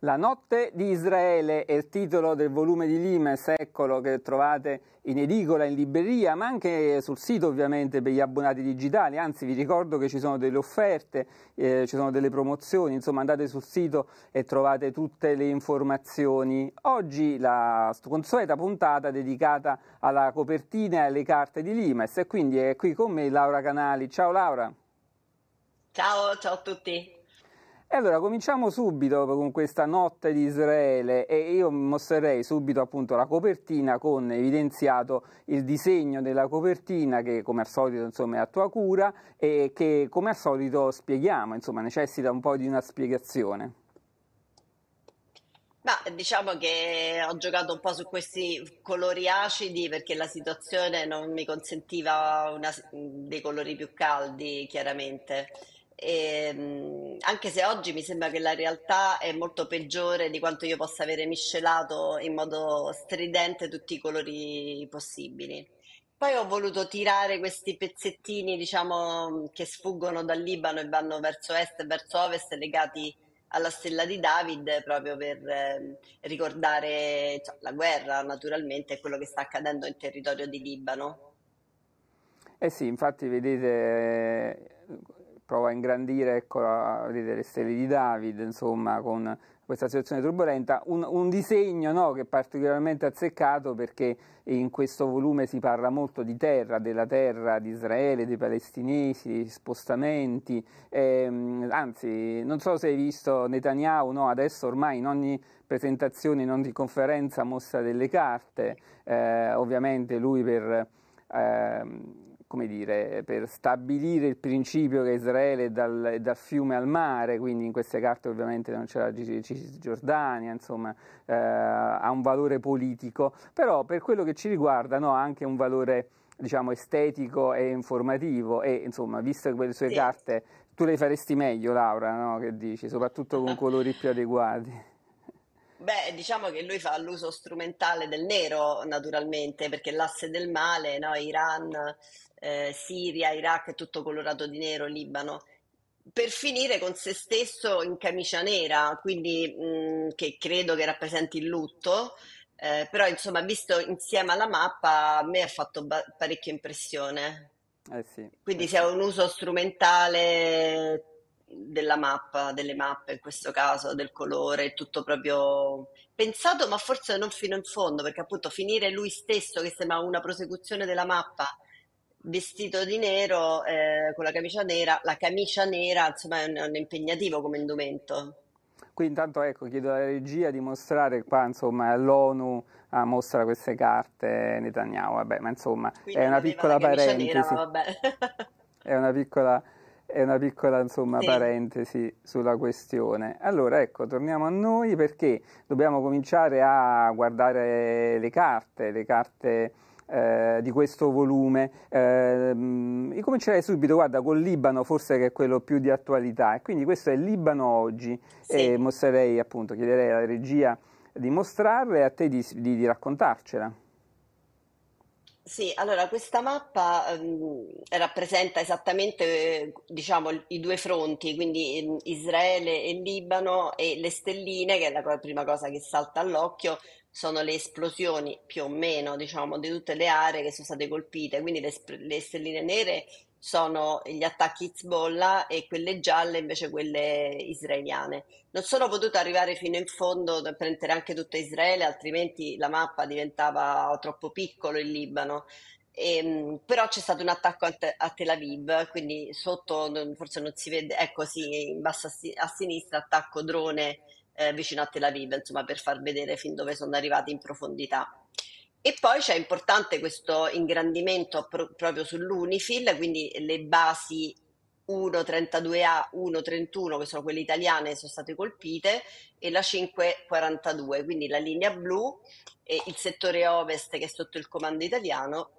La notte di Israele è il titolo del volume di Limes, eccolo che trovate in edicola, in libreria, ma anche sul sito ovviamente per gli abbonati digitali, anzi vi ricordo che ci sono delle offerte, eh, ci sono delle promozioni, insomma andate sul sito e trovate tutte le informazioni. Oggi la consueta puntata dedicata alla copertina e alle carte di Limes e quindi è qui con me Laura Canali. Ciao Laura! Ciao, ciao a tutti! E allora cominciamo subito con questa notte di Israele e io mostrerei subito appunto la copertina con evidenziato il disegno della copertina che come al solito insomma è a tua cura e che come al solito spieghiamo, insomma necessita un po' di una spiegazione. Ma diciamo che ho giocato un po' su questi colori acidi perché la situazione non mi consentiva una, dei colori più caldi, chiaramente. E, ehm, anche se oggi mi sembra che la realtà è molto peggiore di quanto io possa avere miscelato in modo stridente tutti i colori possibili. Poi ho voluto tirare questi pezzettini, diciamo, che sfuggono dal Libano e vanno verso est e verso ovest, legati alla stella di David, proprio per eh, ricordare cioè, la guerra, naturalmente, e quello che sta accadendo in territorio di Libano. Eh sì, infatti, vedete, prova a ingrandire ecco, vedete, le stelle di David, insomma, con questa situazione turbolenta, un, un disegno no, che è particolarmente azzeccato perché in questo volume si parla molto di terra, della terra di Israele, dei palestinesi, degli spostamenti, ehm, anzi non so se hai visto Netanyahu, no, adesso ormai in ogni presentazione, in ogni conferenza mostra delle carte, eh, ovviamente lui per... Ehm, come dire, per stabilire il principio che Israele è dal, dal, fiume al mare, quindi in queste carte ovviamente non c'è la Cisgiordania, insomma, eh, ha un valore politico, però per quello che ci riguarda no, ha anche un valore diciamo, estetico e informativo e insomma, visto quelle sue sì. carte, tu le faresti meglio Laura, no? che dici, soprattutto con colori più adeguati. Beh, diciamo che lui fa l'uso strumentale del nero, naturalmente, perché l'asse del male, no? Iran, eh, Siria, Iraq, è tutto colorato di nero, Libano, per finire con se stesso in camicia nera, quindi mh, che credo che rappresenti il lutto, eh, però insomma, visto insieme alla mappa, a me ha fatto ba- parecchio impressione. Eh sì, quindi eh sì. sia un uso strumentale della mappa, delle mappe in questo caso, del colore, tutto proprio pensato, ma forse non fino in fondo, perché appunto finire lui stesso, che sembra una prosecuzione della mappa, vestito di nero, eh, con la camicia nera, la camicia nera, insomma è un, è un impegnativo come indumento. Qui intanto ecco, chiedo alla regia di mostrare qua, insomma, l'ONU ah, mostra queste carte Netanyahu, vabbè, ma insomma, Quindi è una piccola parentesi. Nera, è una piccola è una piccola insomma, sì. parentesi sulla questione. Allora ecco, torniamo a noi perché dobbiamo cominciare a guardare le carte, le carte eh, di questo volume. Eh, io comincerei subito, guarda, col Libano, forse che è quello più di attualità. E quindi questo è il Libano oggi sì. e mostrerei appunto, chiederei alla regia di mostrarla e a te di, di, di raccontarcela. Sì, allora questa mappa ehm, rappresenta esattamente eh, diciamo, i due fronti, quindi ehm, Israele e Libano e le stelline, che è la co- prima cosa che salta all'occhio, sono le esplosioni più o meno diciamo, di tutte le aree che sono state colpite, quindi le, sp- le stelline nere sono gli attacchi Hezbollah e quelle gialle invece quelle israeliane. Non sono potuta arrivare fino in fondo per prendere anche tutta Israele, altrimenti la mappa diventava troppo piccolo il Libano. E, ehm, però c'è stato un attacco a, a, Tel Aviv, quindi sotto forse non si vede, ecco sì, in basso a, a sinistra attacco drone eh, vicino a Tel Aviv, insomma per far vedere fin dove sono arrivati in profondità. E poi c'è importante questo ingrandimento pro- proprio sull'Unifil, quindi le basi 1,32A, 1,31, che sono quelle italiane, sono state colpite, e la 5,42, quindi la linea blu, e il settore ovest che è sotto il comando italiano,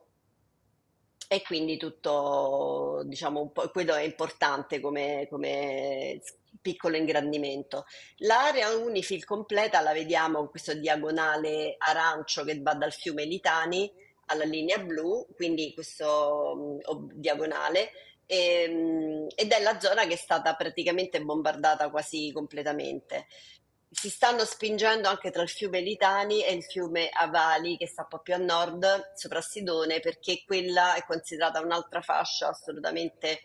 e quindi tutto, diciamo, un po', quello è importante come, come piccolo ingrandimento. L'area UNIFIL completa la vediamo con questo diagonale arancio che va dal fiume Litani alla linea blu, quindi questo um, diagonale, e, ehm, ed è la zona che è stata praticamente bombardata quasi completamente. Si stanno spingendo anche tra il fiume Litani e il fiume Avali, che sta un po' più a nord, sopra Sidone, perché quella è considerata un'altra fascia assolutamente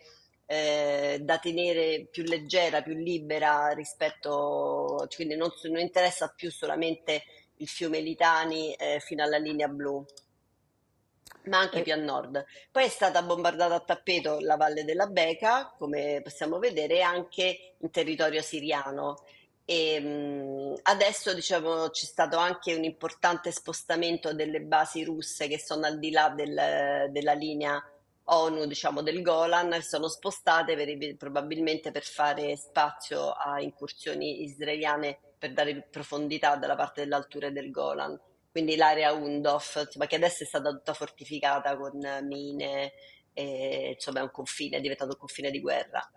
eh, da tenere più leggera, più libera rispetto, quindi non, non interessa più solamente il fiume Litani eh, fino alla linea blu, ma anche più a nord. Poi è stata bombardata a tappeto la valle della Beca, come possiamo vedere, anche in territorio siriano. E, ehm, adesso diciamo, c'è stato anche un importante spostamento delle basi russe che sono al di là del, della linea ONU diciamo, del Golan sono spostate per, probabilmente per fare spazio a incursioni israeliane per dare profondità dalla parte dell'altura del Golan. Quindi l'area Undof, insomma, che adesso è stata tutta fortificata con mine, e, insomma è un confine, è diventato un confine di guerra.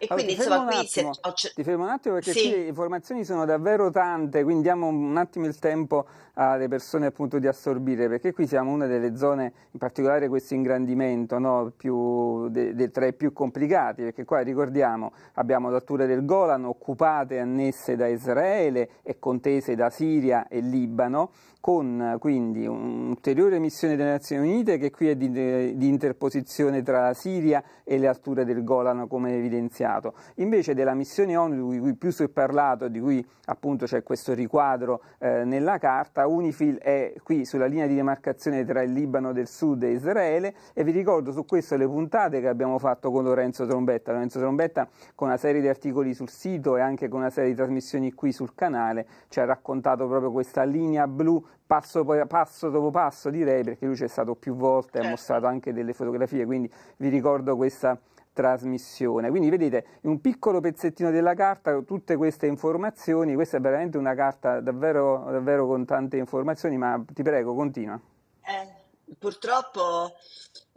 E allora, quindi insomma qui se... ti fermo un attimo perché sì. qui le informazioni sono davvero tante, quindi diamo un attimo il tempo alle persone appunto di assorbire, perché qui siamo una delle zone, in particolare questo ingrandimento, no, più, de, de, tra i più complicati, perché qua ricordiamo abbiamo l'altura del Golan occupate e annesse da Israele e contese da Siria e Libano, con quindi un'ulteriore missione delle Nazioni Unite che qui è di, di, interposizione tra la Siria e le alture del Golan come evidenziato. Invece della missione ONU di cui più si è parlato, di cui appunto c'è questo riquadro eh, nella carta, UNIFIL è qui sulla linea di demarcazione tra il Libano del Sud e Israele e vi ricordo su questo le puntate che abbiamo fatto con Lorenzo Trombetta. Lorenzo Trombetta con una serie di articoli sul sito e anche con una serie di trasmissioni qui sul canale ci ha raccontato proprio questa linea blu Passo, passo, dopo passo direi perché lui c'è stato più volte certo. ha mostrato anche delle fotografie quindi vi ricordo questa trasmissione quindi vedete un piccolo pezzettino della carta tutte queste informazioni questa è veramente una carta davvero, davvero con tante informazioni ma ti prego continua eh, purtroppo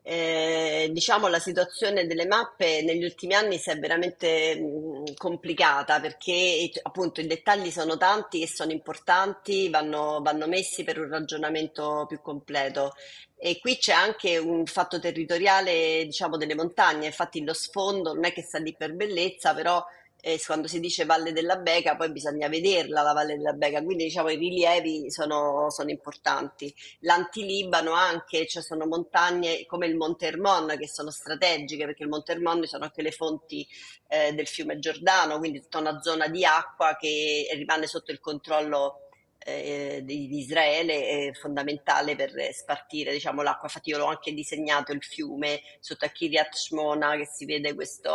eh, diciamo la situazione delle mappe negli ultimi anni si è veramente mh, complicata perché eh, appunto i dettagli sono tanti e sono importanti, vanno, vanno messi per un ragionamento più completo. E qui c'è anche un fatto territoriale, diciamo, delle montagne, infatti lo sfondo non è che sta lì per bellezza, però e quando si dice Valle della Beca poi bisogna vederla la Valle della Beca, quindi diciamo i rilievi sono, sono importanti. L'antilibano anche, cioè sono montagne come il Monte Hermon che sono strategiche perché il Monte Hermon sono anche le fonti eh, del fiume Giordano, quindi tutta una zona di acqua che eh, rimane sotto il controllo eh, di, di, Israele è fondamentale per spartire diciamo, l'acqua. Infatti, io l'ho anche disegnato il fiume sotto a Kiryat Shmona che si vede questa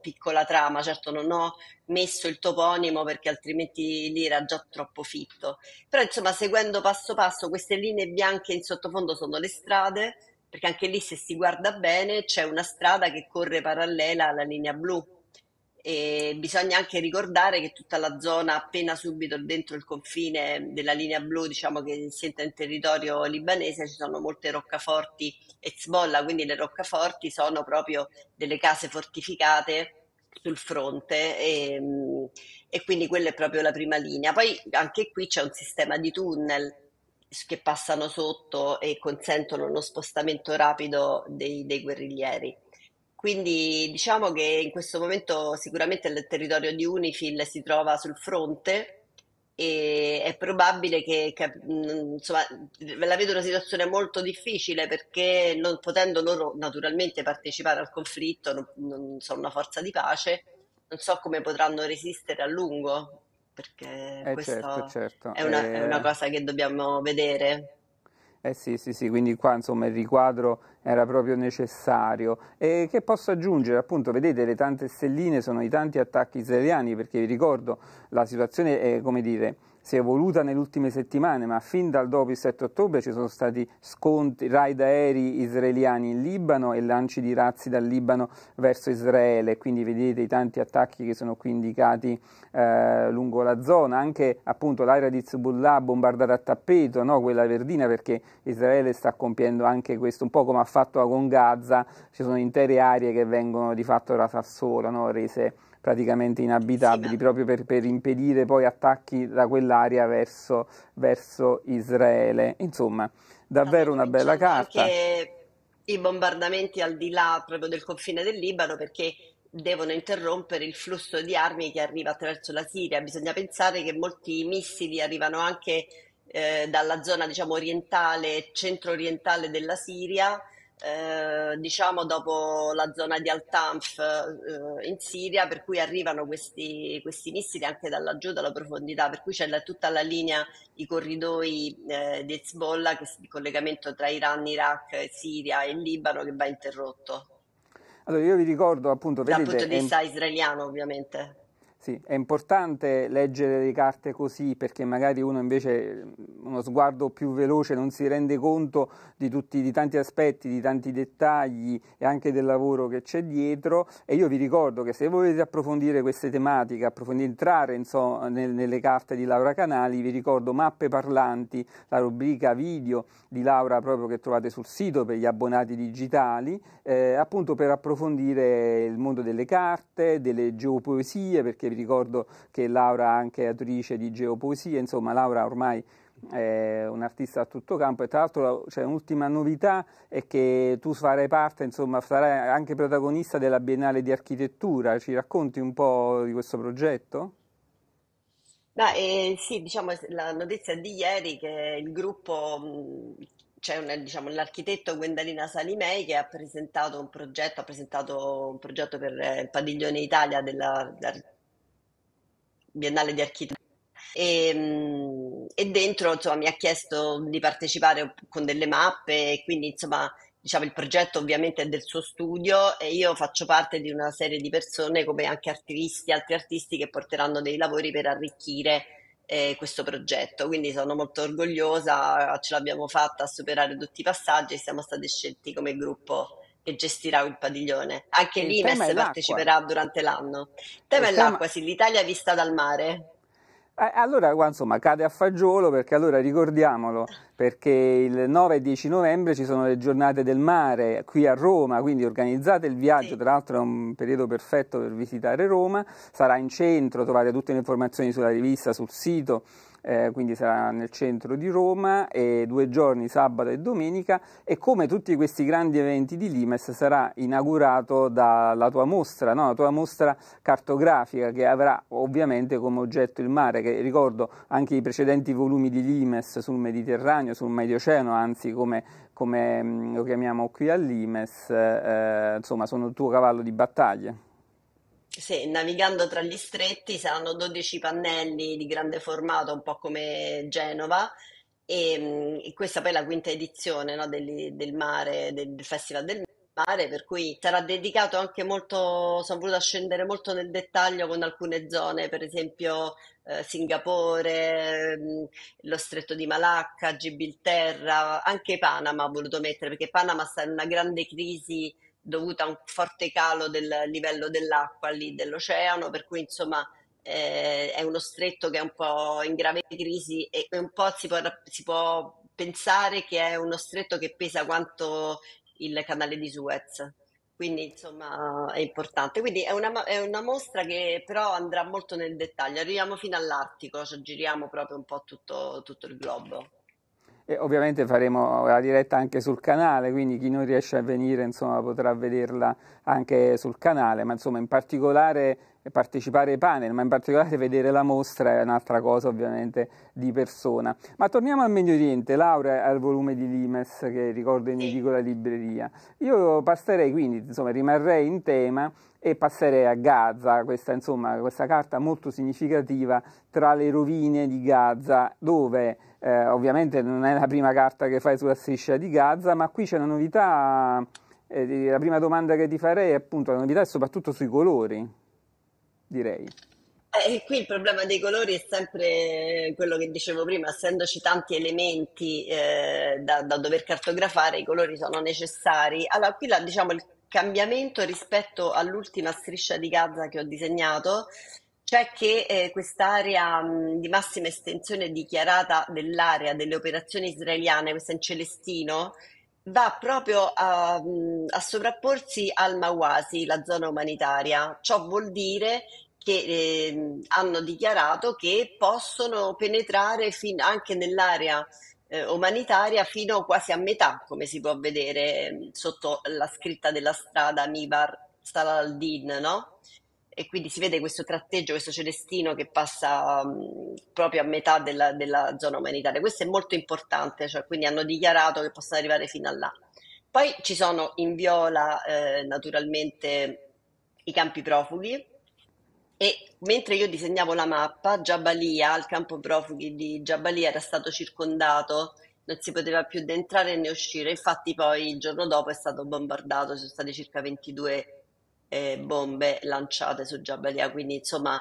piccola trama. Certo, non ho messo il toponimo perché altrimenti lì era già troppo fitto. Però, insomma, seguendo passo passo, queste linee bianche in sottofondo sono le strade, perché anche lì, se si guarda bene, c'è una strada che corre parallela alla linea blu e bisogna anche ricordare che tutta la zona appena subito dentro il confine della linea blu, diciamo che si entra in territorio libanese, ci sono molte roccaforti e Hezbollah, quindi le roccaforti sono proprio delle case fortificate sul fronte e, ehm, e, quindi quella è proprio la prima linea. Poi anche qui c'è un sistema di tunnel che passano sotto e consentono uno spostamento rapido dei, dei guerriglieri. Quindi diciamo che in questo momento sicuramente il territorio di Unifil si trova sul fronte e è probabile che, che mm, insomma, la vedo una situazione molto difficile perché non potendo loro naturalmente partecipare al conflitto, non, non sono una forza di pace, non so come potranno resistere a lungo perché eh questa certo, certo. È, eh... è una eh. cosa che dobbiamo vedere. Eh sì, sì, sì, quindi qua insomma il riquadro era proprio necessario. E che posso aggiungere? Appunto, vedete le tante stelline sono i tanti attacchi israeliani, perché vi ricordo la situazione è, come dire, si è evoluta nelle ultime settimane, ma fin dal dopo il 7 ottobre ci sono stati scontri, raid aerei israeliani in Libano e lanci di razzi dal Libano verso Israele, quindi vedete i tanti attacchi che sono qui indicati eh, lungo la zona, anche appunto l'area di Zubullah bombardata a tappeto, no? quella verdina, perché Israele sta compiendo anche questo, un po' come ha fatto con Gaza, ci sono intere aree che vengono di fatto rasassola, no? rese praticamente inabitabili, sì, proprio per, per, impedire poi attacchi da quell'area verso, verso Israele. Insomma, davvero una bella diciamo carta. Anche i bombardamenti al di là proprio del confine del Libano perché devono interrompere il flusso di armi che arriva attraverso la Siria. Bisogna pensare che molti missili arrivano anche eh, dalla zona diciamo, orientale, centro-orientale della Siria eh, diciamo dopo la zona di Al-Tanf eh, in Siria, per cui arrivano questi, questi missili anche da laggiù, dalla profondità, per cui c'è la, tutta la linea, i corridoi eh, di Hezbollah, che, il collegamento tra Iran, Iraq, Siria e Libano che va interrotto. Allora io vi ricordo appunto... Vedete, Dal punto di vista è... israeliano ovviamente. Sì, è importante leggere le carte così perché magari uno invece uno sguardo più veloce non si rende conto di, tutti, di tanti aspetti, di tanti dettagli e anche del lavoro che c'è dietro e io vi ricordo che se volete approfondire queste tematiche, approfondire, entrare insomma, nel, nelle carte di Laura Canali, vi ricordo Mappe Parlanti, la rubrica video di Laura proprio che trovate sul sito per gli abbonati digitali, eh, appunto per approfondire il mondo delle carte, delle geopoesie perché vi ricordo che Laura è anche autrice di geopoesia, insomma Laura ormai è un artista a tutto campo e tra l'altro c'è un'ultima novità è che tu farai parte, insomma sarai anche protagonista della Biennale di Architettura, ci racconti un po' di questo progetto? No, eh, sì, diciamo la notizia di ieri che il gruppo mm, c'è una, diciamo, l'architetto Gwendalina Salimei che ha presentato un progetto, ha presentato un progetto per eh, il Padiglione Italia della, Biennale di Architettura. E, ehm, e, dentro insomma, mi ha chiesto di partecipare con delle mappe quindi insomma diciamo, il progetto ovviamente è del suo studio e io faccio parte di una serie di persone come anche attivisti, altri artisti che porteranno dei lavori per arricchire eh, questo progetto. Quindi sono molto orgogliosa, ce l'abbiamo fatta a superare tutti i passaggi e siamo stati scelti come gruppo che gestirà il padiglione. Anche il l'IMES parteciperà durante l'anno. tema il è l'acqua, tema... sì, l'Italia vista dal mare. Eh, allora, insomma, cade a fagiolo perché allora ricordiamolo, perché il 9 e 10 novembre ci sono le giornate del mare qui a Roma, quindi organizzate il viaggio, sì. tra l'altro è un periodo perfetto per visitare Roma, sarà in centro, trovate tutte le informazioni sulla rivista, sul sito eh, quindi sarà nel centro di Roma, e due giorni sabato e domenica e come tutti questi grandi eventi di Limes sarà inaugurato dalla tua mostra, no? la tua mostra cartografica che avrà ovviamente come oggetto il mare, che ricordo anche i precedenti volumi di Limes sul Mediterraneo, sul Medioceano, anzi come, come mm, lo chiamiamo qui a Limes, eh, insomma sono il tuo cavallo di battaglia. Sì, navigando tra gli stretti saranno 12 pannelli di grande formato, un po' come Genova. E, mh, mm, questa poi è la quinta edizione no, del, del mare, del Festival del Mare, per cui sarà dedicato anche molto, sono voluta scendere molto nel dettaglio con alcune zone, per esempio eh, Singapore, mm, lo stretto di Malacca, Gibilterra, anche Panama ho voluto mettere, perché Panama sta in una grande crisi dovuta a un forte calo del livello dell'acqua lì dell'oceano, per cui insomma eh, è uno stretto che è un po' in grave crisi e un po' si può, si può pensare che è uno stretto che pesa quanto il canale di Suez quindi insomma è importante. Quindi è una, è una, mostra che però andrà molto nel dettaglio, arriviamo fino all'Artico, cioè giriamo proprio un po' tutto, tutto il globo e ovviamente faremo la diretta anche sul canale, quindi chi non riesce a venire insomma, potrà vederla anche sul canale, ma insomma in particolare partecipare ai panel, ma in particolare vedere la mostra è un'altra cosa ovviamente di persona. Ma torniamo al Medio Oriente, Laura al volume di Limes che ricordo in edicola libreria. Io passerei quindi, insomma rimarrei in tema e passerei a Gaza, questa, insomma, questa carta molto significativa tra le rovine di Gaza, dove eh, ovviamente non è la prima carta che fai sulla striscia di Gaza, ma qui c'è una novità, eh, la prima domanda che ti farei è appunto la novità è soprattutto sui colori, direi. Eh, e qui il problema dei colori è sempre quello che dicevo prima, essendoci tanti elementi eh, da, da, dover cartografare, i colori sono necessari. Allora, qui la, diciamo, il cambiamento rispetto all'ultima striscia di Gaza che ho disegnato cioè che eh, quest'area mh, di massima estensione dichiarata dell'area delle operazioni israeliane, questa in celestino, va proprio a, a, sovrapporsi al Mawasi, la zona umanitaria. Ciò vuol dire che eh, hanno dichiarato che possono penetrare fin- anche nell'area eh, umanitaria fino quasi a metà, come si può vedere ehm, sotto la scritta della strada Mibar Salaldin, no? E quindi si vede questo tratteggio, questo celestino che passa mh, mm, proprio a metà della, della, zona umanitaria. Questo è molto importante, cioè, quindi hanno dichiarato che possono arrivare fino a là. Poi ci sono in viola eh, naturalmente i campi profughi, e mentre io disegnavo la mappa, Giabalia, il campo profughi di Giabalia era stato circondato, non si poteva più entrare né uscire. Infatti, poi il giorno dopo è stato bombardato, ci sono state circa 22 eh, bombe lanciate su Giabalia. Quindi, insomma,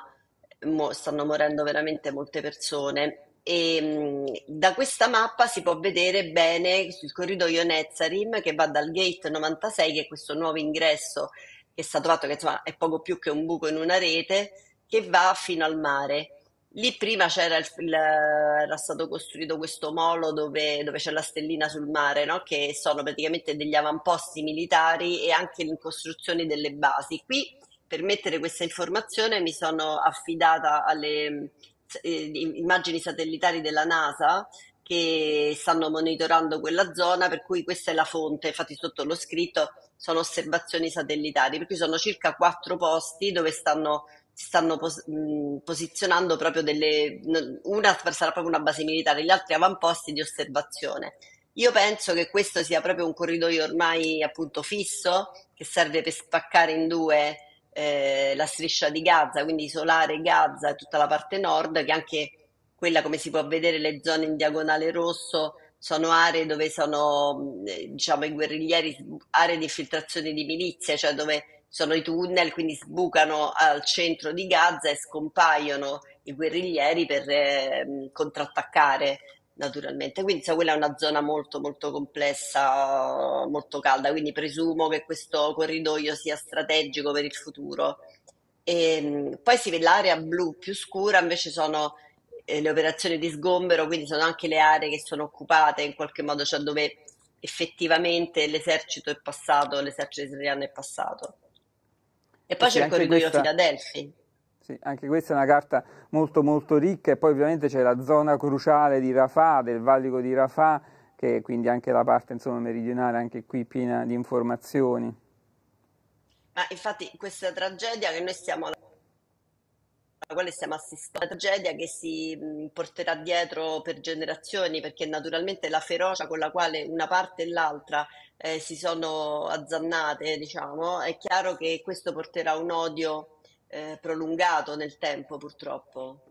mo stanno morendo veramente molte persone. E, mm, da questa mappa si può vedere bene il corridoio Nezarim che va dal gate 96, che è questo nuovo ingresso che è stato fatto che insomma è poco più che un buco in una rete, che va fino al mare. Lì prima c'era il, il, era stato costruito questo molo dove, dove c'è la stellina sul mare, no? che sono praticamente degli avamposti militari e anche in costruzione delle basi. Qui per mettere questa informazione mi sono affidata alle eh, immagini satellitari della NASA che stanno monitorando quella zona, per cui questa è la fonte, infatti sotto l'ho scritto, sono osservazioni satellitari, per cui sono circa quattro posti dove stanno, si stanno pos- mh, posizionando proprio delle, una sarà proprio una base militare, gli altri avamposti di osservazione. Io penso che questo sia proprio un corridoio ormai appunto fisso, che serve per spaccare in due eh, la striscia di Gaza, quindi isolare Gaza e tutta la parte nord, che anche quella come si può vedere le zone in diagonale rosso sono aree dove sono eh, diciamo, i guerriglieri, aree di infiltrazione di milizie, cioè dove sono i tunnel, quindi sbucano al centro di Gaza e scompaiono i guerriglieri per eh, contrattaccare naturalmente. Quindi so, quella è una zona molto molto complessa, molto calda, quindi presumo che questo corridoio sia strategico per il futuro. E, ehm, poi si vede l'area blu più scura, invece sono eh, le operazioni di sgombero, quindi sono anche le aree che sono occupate in qualche modo, cioè dove effettivamente l'esercito è passato, l'esercito israeliano è passato. E poi sì, c'è il corridoio questa... Filadelfi. Sì, anche questa è una carta molto molto ricca e poi ovviamente c'è la zona cruciale di Rafah, del valico di Rafah, che è quindi anche la parte insomma, meridionale, anche qui piena di informazioni. Ma infatti questa tragedia che noi stiamo a quale stiamo assistendo, una tragedia che si porterà dietro per generazioni perché naturalmente la ferocia con la quale una parte e l'altra eh, si sono azzannate, diciamo, è chiaro che questo porterà un odio eh, prolungato nel tempo purtroppo.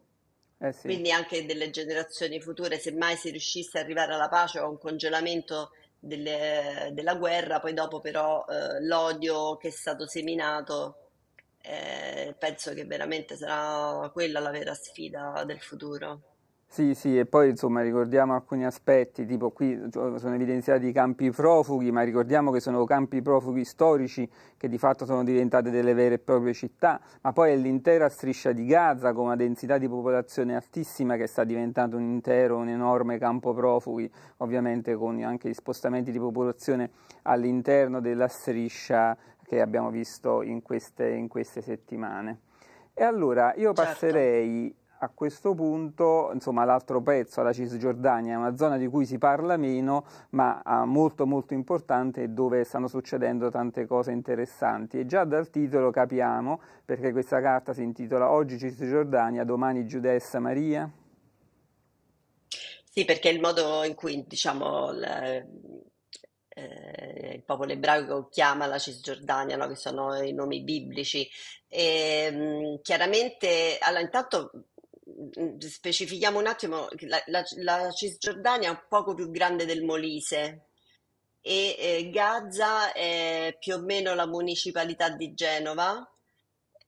Eh sì. Quindi anche delle generazioni future, se mai si riuscisse ad arrivare alla pace o a un congelamento delle, della guerra, poi dopo però eh, l'odio che è stato seminato eh, penso che veramente sarà quella la vera sfida del futuro. Sì, sì, e poi insomma ricordiamo alcuni aspetti, tipo qui cioè, sono evidenziati i campi profughi, ma ricordiamo che sono campi profughi storici che di fatto sono diventate delle vere e proprie città, ma poi è l'intera striscia di Gaza con una densità di popolazione altissima che sta diventando un intero, un enorme campo profughi, ovviamente con anche gli spostamenti di popolazione all'interno della striscia che abbiamo visto in queste, in queste settimane. E allora io certo. passerei a questo punto, insomma, all'altro pezzo, alla Cisgiordania, una zona di cui si parla meno, ma ah, molto molto importante e dove stanno succedendo tante cose interessanti. E già dal titolo capiamo, perché questa carta si intitola Oggi Cisgiordania, domani Giudea e Samaria. Sì, perché il modo in cui diciamo, eh, il popolo ebraico chiama la Cisgiordania, no? che sono i nomi biblici. E, ehm, mh, chiaramente, allora intanto mm, mm, specifichiamo un attimo la, la, la, Cisgiordania è un poco più grande del Molise e eh, Gaza è più o meno la municipalità di Genova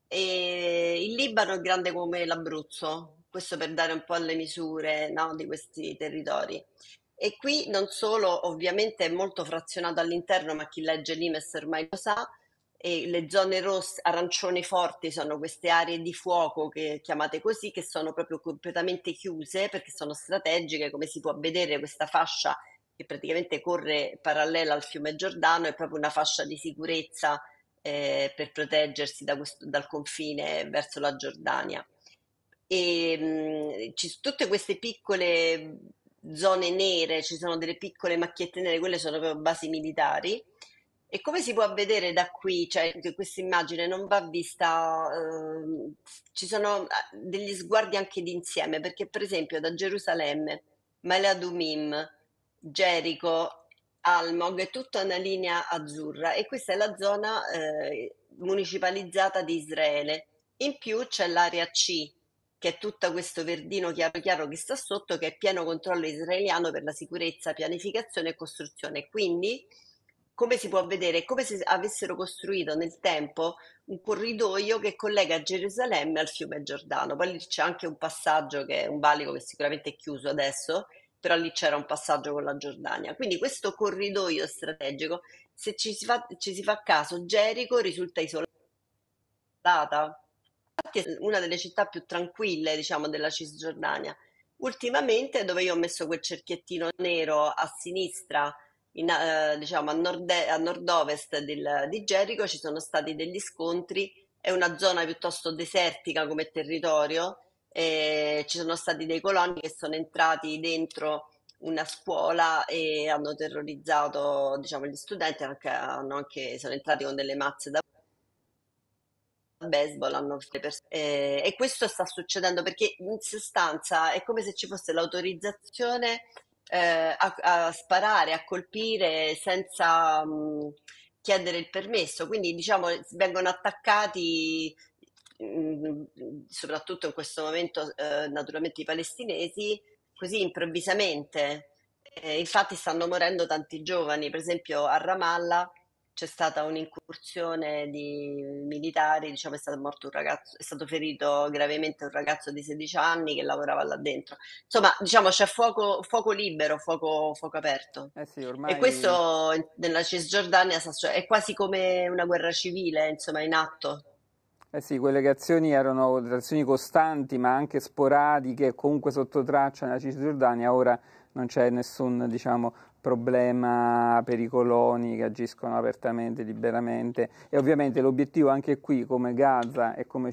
e il Libano è grande come l'Abruzzo, questo per dare un po' le misure no, di questi territori. E qui non solo ovviamente è molto frazionato all'interno, ma chi legge l'IMES ormai lo sa, e le zone rosse, arancioni forti sono queste aree di fuoco che chiamate così, che sono proprio completamente chiuse perché sono strategiche, come si può vedere questa fascia che praticamente corre parallela al fiume Giordano, è proprio una fascia di sicurezza eh, per proteggersi da questo, dal confine verso la Giordania. E, mh, ci, tutte queste piccole zone nere, ci sono delle piccole macchiette nere, quelle sono proprio basi militari. E come si può vedere da qui, cioè questa immagine non va vista, eh, ci sono eh, degli sguardi anche d'insieme, perché per esempio da Gerusalemme, Meladumim, Gerico, Almog, è tutta una linea azzurra e questa è la zona eh, municipalizzata di Israele. In più c'è l'area C, che è tutto questo verdino chiaro chiaro che sta sotto, che è pieno controllo israeliano per la sicurezza, pianificazione e costruzione. Quindi, come si può vedere, è come se avessero costruito nel tempo un corridoio che collega Gerusalemme al fiume Giordano. Poi lì c'è anche un passaggio che è un valico che sicuramente è chiuso adesso, però lì c'era un passaggio con la Giordania. Quindi questo corridoio strategico, se ci si fa, ci si fa caso, Gerico risulta isolata infatti è una delle città più tranquille, diciamo, della Cisgiordania. Ultimamente, dove io ho messo quel cerchiettino nero a sinistra, in, eh, diciamo a, nord- a nord-ovest del- di Gerico, ci sono stati degli scontri. È una zona piuttosto desertica come territorio. Eh, ci sono stati dei coloni che sono entrati dentro una scuola e hanno terrorizzato diciamo, gli studenti, anche, hanno anche, sono entrati con delle mazze da baseball hanno le persone. Eh, e questo sta succedendo perché in sostanza è come se ci fosse l'autorizzazione eh, a, a, sparare, a colpire senza mh, mm, chiedere il permesso. Quindi diciamo vengono attaccati mm, soprattutto in questo momento eh, naturalmente i palestinesi così improvvisamente. Eh, infatti stanno morendo tanti giovani, per esempio a Ramallah c'è stata un'incursione di militari, diciamo è stato morto un ragazzo, è stato ferito gravemente un ragazzo di 16 anni che lavorava là dentro. Insomma, diciamo c'è fuoco, fuoco libero, fuoco, fuoco aperto. Eh sì, ormai... E questo nella Cisgiordania cioè, è quasi come una guerra civile, insomma, in atto. Eh sì, quelle che azioni erano azioni costanti ma anche sporadiche, comunque sotto traccia nella Cisgiordania, ora non c'è nessun diciamo, problema per i coloni che agiscono apertamente, liberamente e ovviamente l'obiettivo anche qui come Gaza e come,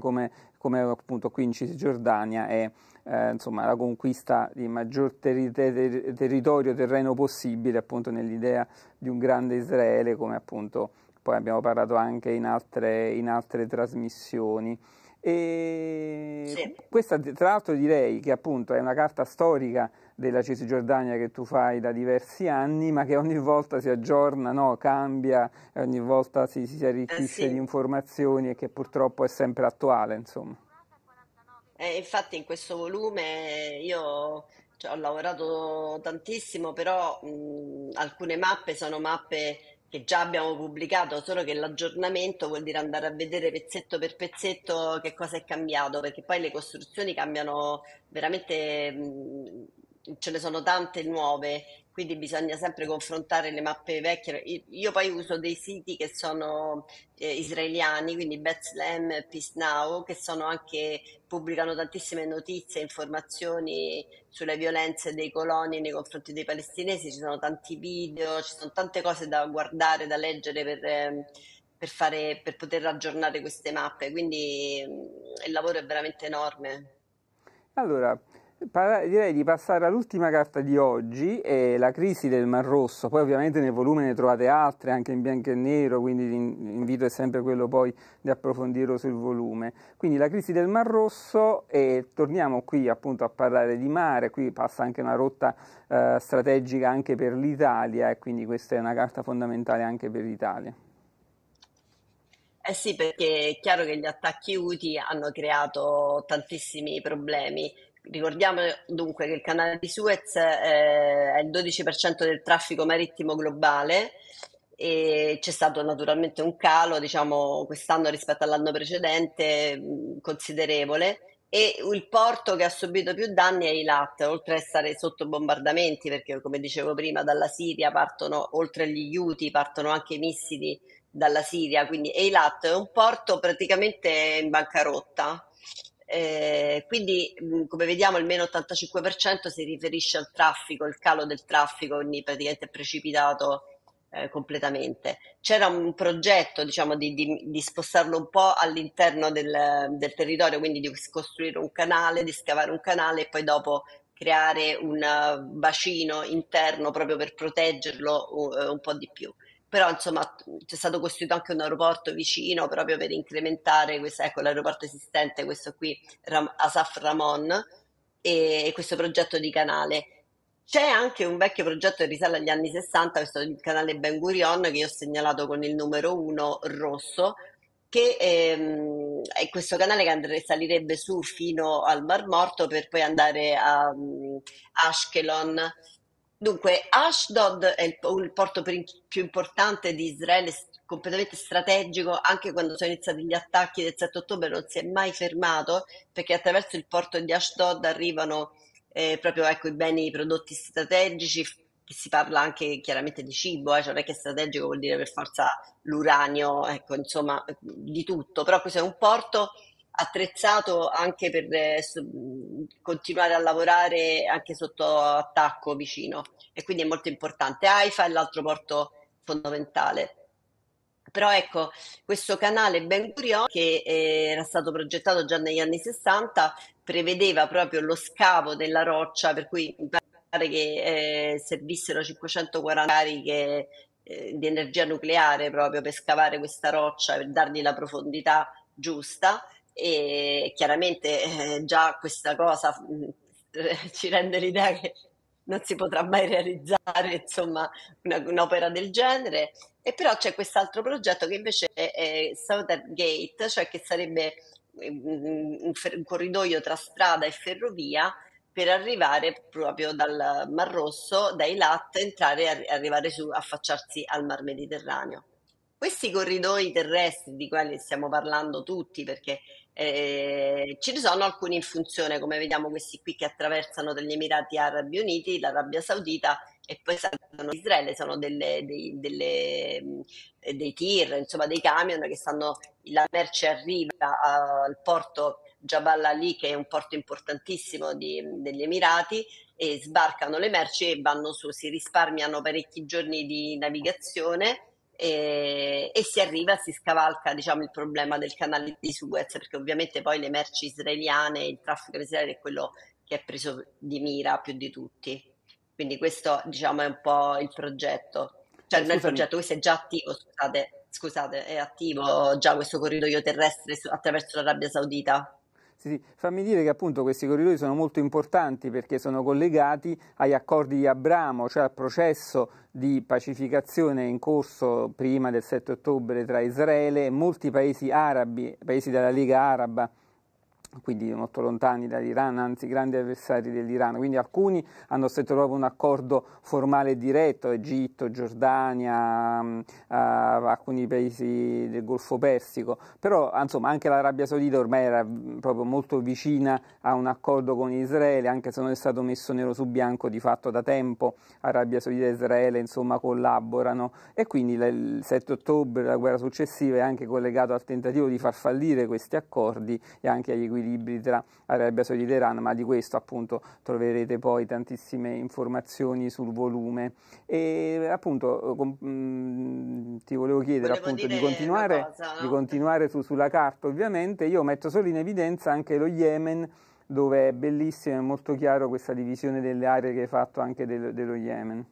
come, come appunto qui in Cisgiordania è eh, insomma, la conquista di maggior ter- ter- territorio terreno possibile appunto nell'idea di un grande Israele come appunto poi abbiamo parlato anche in altre, in altre trasmissioni. E sì. Questa tra l'altro direi che appunto è una carta storica della Cisgiordania che tu fai da diversi anni, ma che ogni volta si aggiorna, no? cambia, ogni volta si, si arricchisce eh sì. di informazioni e che purtroppo è sempre attuale. Insomma. Eh, infatti in questo volume io cioè, ho lavorato tantissimo, però mh, alcune mappe sono mappe che già abbiamo pubblicato, solo che l'aggiornamento vuol dire andare a vedere pezzetto per pezzetto che cosa è cambiato, perché poi le costruzioni cambiano veramente mh, ce ne sono tante nuove, quindi bisogna sempre confrontare le mappe vecchie. Io poi uso dei siti che sono eh, israeliani, quindi Bethlehem, Peace Now, che sono anche, pubblicano tantissime notizie, e informazioni sulle violenze dei coloni nei confronti dei palestinesi, ci sono tanti video, ci sono tante cose da guardare, da leggere per... Eh, per, fare, per, poter aggiornare queste mappe, quindi mm, il lavoro è veramente enorme. Allora, direi di passare all'ultima carta di oggi, è la crisi del Mar Rosso, poi ovviamente nel volume ne trovate altre anche in bianco e nero, quindi l'invito è sempre quello poi di approfondirlo sul volume. Quindi la crisi del Mar Rosso e torniamo qui appunto a parlare di mare, qui passa anche una rotta eh, strategica anche per l'Italia e quindi questa è una carta fondamentale anche per l'Italia. Eh sì, perché è chiaro che gli attacchi UTI hanno creato tantissimi problemi Ricordiamo dunque che il canale di Suez eh, è il 12% del traffico marittimo globale e c'è stato naturalmente un calo, diciamo, quest'anno rispetto all'anno precedente considerevole e il porto che ha subito più danni è Eilat, oltre a essere sotto bombardamenti perché come dicevo prima dalla Siria partono, oltre agli Houthi, partono anche i missili dalla Siria, quindi Eilat è un porto praticamente in bancarotta eh, quindi, mm, come vediamo, il meno 85% si riferisce al traffico, il calo del traffico, quindi praticamente è precipitato eh, completamente. C'era un progetto diciamo, di, di, di, spostarlo un po' all'interno del, del, territorio, quindi di costruire un canale, di scavare un canale e poi dopo creare un bacino interno proprio per proteggerlo un, eh, un po' di più però insomma c'è stato costruito anche un aeroporto vicino proprio per incrementare questo, ecco l'aeroporto esistente, questo qui Ram, Asaf Ramon e, e questo progetto di canale. C'è anche un vecchio progetto che risale agli anni 60, questo è il canale Ben Gurion, che io ho segnalato con il numero 1 rosso, che ehm, è questo canale che andrebbe, salirebbe su fino al Mar Morto per poi andare a um, Ashkelon Dunque, Ashdod è il, il porto per, più importante di Israele, completamente strategico, anche quando sono iniziati gli attacchi del 7 ottobre non si è mai fermato, perché attraverso il porto di Ashdod arrivano eh, proprio ecco, i beni, i prodotti strategici, che si parla anche chiaramente di cibo, eh, cioè non è che strategico vuol dire per forza l'uranio, ecco, insomma, di tutto, però questo è un porto attrezzato anche per eh, continuare a lavorare anche sotto attacco vicino e quindi è molto importante. AIFA è l'altro porto fondamentale. Però ecco, questo canale Ben Gurion, che eh, era stato progettato già negli anni 60, prevedeva proprio lo scavo della roccia, per cui mi pare che eh, servissero 540 cariche eh, di energia nucleare proprio per scavare questa roccia, per dargli la profondità giusta e chiaramente eh, già questa cosa mh, mm, eh, ci rende l'idea che non si potrà mai realizzare insomma, una, un'opera del genere e però c'è quest'altro progetto che invece è Southern Gate cioè che sarebbe un, mm, mm, un, fer- un corridoio tra strada e ferrovia per arrivare proprio dal Mar Rosso, dai Lat, entrare e arrivare su, affacciarsi al Mar Mediterraneo. Questi corridoi terrestri di quali stiamo parlando tutti, perché eh, ce ne sono alcuni in funzione, come vediamo questi qui che attraversano dagli Emirati Arabi Uniti, l'Arabia Saudita e poi salgono Israele, sono delle, dei, delle, dei tir, insomma dei camion che stanno, la merce arriva al porto Jabal Ali, che è un porto importantissimo di, degli Emirati, e sbarcano le merci e vanno su, si risparmiano parecchi giorni di navigazione e, e, si arriva, si scavalca diciamo, il problema del canale di Suez perché ovviamente poi le merci israeliane, il traffico israeliano è quello che è preso di mira più di tutti. Quindi questo diciamo, è un po' il progetto. Cioè eh, non è il progetto, questo è già attivo, scusate, scusate, è attivo già questo corridoio terrestre attraverso l'Arabia Saudita. Sì, sì. Fammi dire che appunto questi corridoi sono molto importanti perché sono collegati agli accordi di Abramo, cioè al processo di pacificazione in corso prima del 7 ottobre tra Israele e molti paesi arabi, paesi della Lega Araba quindi molto lontani dall'Iran, anzi grandi avversari dell'Iran. Quindi alcuni hanno stretto proprio un accordo formale e diretto, Egitto, Giordania, mm, eh, alcuni paesi del Golfo Persico, però insomma anche l'Arabia Saudita ormai era mm, proprio molto vicina a un accordo con Israele, anche se non è stato messo nero su bianco di fatto da tempo, Arabia Saudita e Israele insomma collaborano e quindi il 7 ottobre, la guerra successiva, è anche collegato al tentativo di far fallire questi accordi e anche agli equilibri libri tra Arabia Saudita e Iran, ma di questo appunto troverete poi tantissime informazioni sul volume. E appunto com- mm, ti volevo chiedere volevo appunto, di continuare, cosa, no? di continuare su, sulla carta, ovviamente io metto solo in evidenza anche lo Yemen dove è bellissima e molto chiaro questa divisione delle aree che hai fatto anche dello, dello Yemen.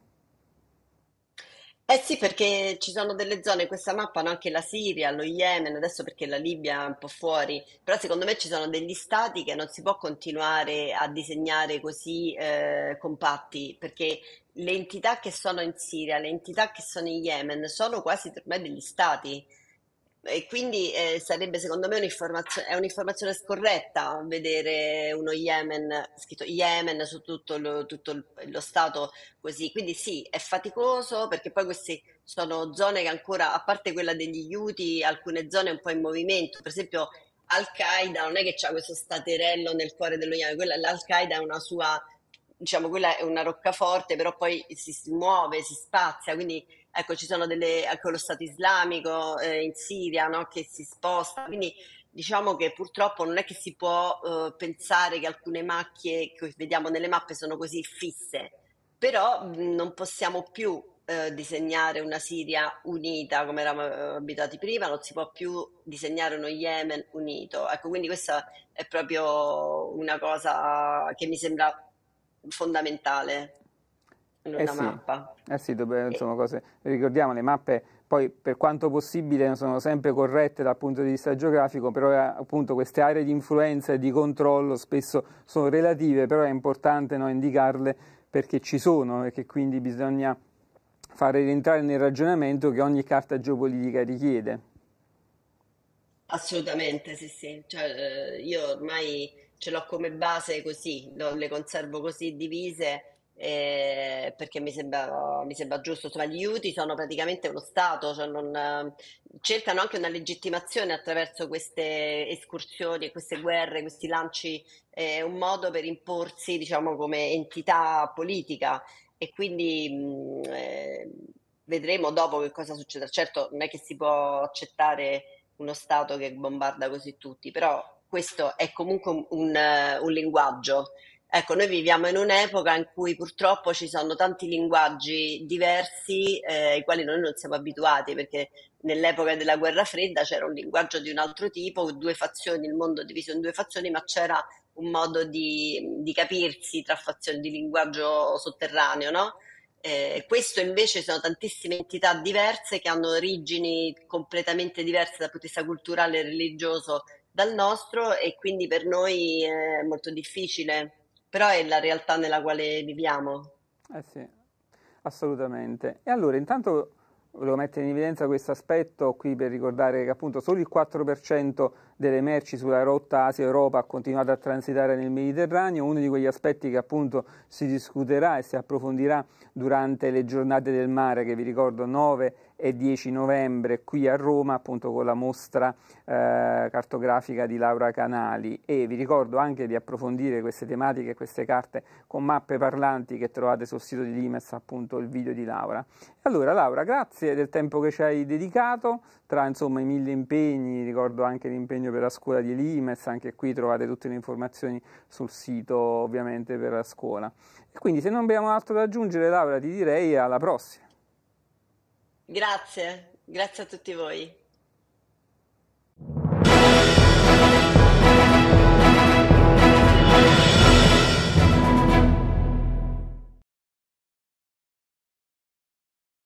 Eh sì, perché ci sono delle zone questa mappa, hanno anche la Siria, lo Yemen, adesso perché la Libia è un po' fuori, però secondo me ci sono degli stati che non si può continuare a disegnare così eh, compatti, perché le entità che sono in Siria, le entità che sono in Yemen sono quasi per me degli stati. E quindi eh, sarebbe secondo me un'informazio- è un'informazione scorretta vedere uno Yemen, scritto Yemen su tutto lo, tutto lo Stato così. Quindi sì, è faticoso perché poi queste sono zone che ancora, a parte quella degli Houthi, alcune zone un po' in movimento. Per esempio Al-Qaeda non è che c'è questo staterello nel cuore dello Yemen, quella, l'Al-Qaeda è una sua diciamo quella è una roccaforte, però poi si muove, si spazia, quindi ecco ci sono delle, ecco lo Stato islamico eh, in Siria no? che si sposta, quindi diciamo che purtroppo non è che si può eh, pensare che alcune macchie che vediamo nelle mappe sono così fisse, però mh, mm, non possiamo più eh, disegnare una Siria unita come eravamo eh, abituati prima, non si può più disegnare uno Yemen unito. Ecco, quindi questa è proprio una cosa che mi sembra fondamentale in una eh sì, mappa. Eh sì, dobbiamo, insomma, cose, ricordiamo le mappe poi per quanto possibile sono sempre corrette dal punto di vista geografico, però eh, appunto queste aree di influenza e di controllo spesso sono relative, però è importante no, indicarle perché ci sono e che quindi bisogna fare rientrare nel ragionamento che ogni carta geopolitica richiede. Assolutamente, sì, sì. Cioè, eh, io ormai ce l'ho come base così, le conservo così divise eh, perché mi sembra, mi sembra, giusto, insomma gli UTI sono praticamente uno Stato, cioè non, cercano anche una legittimazione attraverso queste escursioni, queste guerre, questi lanci, eh, un modo per imporsi diciamo come entità politica e quindi mm, eh, vedremo dopo che cosa succederà. Certo non è che si può accettare uno Stato che bombarda così tutti, però questo è comunque un, eh, un, linguaggio. Ecco, noi viviamo in un'epoca in cui purtroppo ci sono tanti linguaggi diversi eh, ai quali noi non siamo abituati, perché nell'epoca della guerra fredda c'era un linguaggio di un altro tipo, due fazioni, il mondo diviso in due fazioni, ma c'era un modo di, di capirsi tra fazioni di linguaggio sotterraneo, no? Eh, questo invece sono tantissime entità diverse che hanno origini completamente diverse dal punto di vista culturale e religioso dal nostro e quindi per noi è molto difficile, però è la realtà nella quale viviamo. Eh sì, assolutamente. E allora intanto volevo mettere in evidenza questo aspetto qui per ricordare che appunto solo il 4% delle merci sulla rotta Asia-Europa ha continuato a transitare nel Mediterraneo, uno di quegli aspetti che appunto si discuterà e si approfondirà durante le giornate del mare che vi ricordo 9 e 10 novembre qui a Roma, appunto con la mostra eh, cartografica di Laura Canali. E vi ricordo anche di approfondire queste tematiche, queste carte con mappe parlanti che trovate sul sito di Limes, appunto il video di Laura. Allora, Laura, grazie del tempo che ci hai dedicato, tra insomma i mille impegni, ricordo anche l'impegno per la scuola di Limes, anche qui trovate tutte le informazioni sul sito ovviamente per la scuola. E quindi se non abbiamo altro da aggiungere, Laura, ti direi alla prossima. Grazie, grazie a tutti voi.